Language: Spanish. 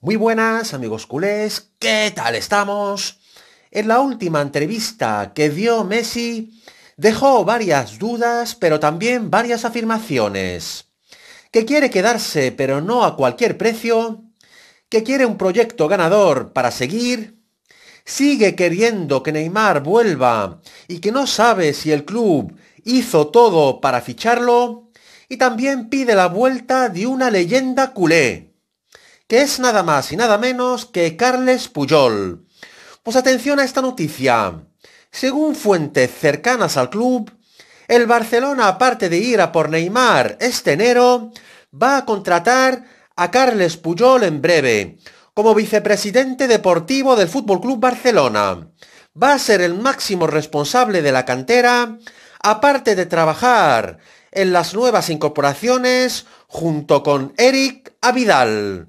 Muy buenas amigos culés, ¿qué tal estamos? En la última entrevista que dio Messi dejó varias dudas pero también varias afirmaciones. Que quiere quedarse pero no a cualquier precio, que quiere un proyecto ganador para seguir, sigue queriendo que Neymar vuelva y que no sabe si el club hizo todo para ficharlo, y también pide la vuelta de una leyenda culé que es nada más y nada menos que Carles Puyol. Pues atención a esta noticia. Según fuentes cercanas al club, el Barcelona, aparte de ir a por Neymar este enero, va a contratar a Carles Puyol en breve como vicepresidente deportivo del Fútbol Club Barcelona. Va a ser el máximo responsable de la cantera, aparte de trabajar en las nuevas incorporaciones junto con Eric Abidal.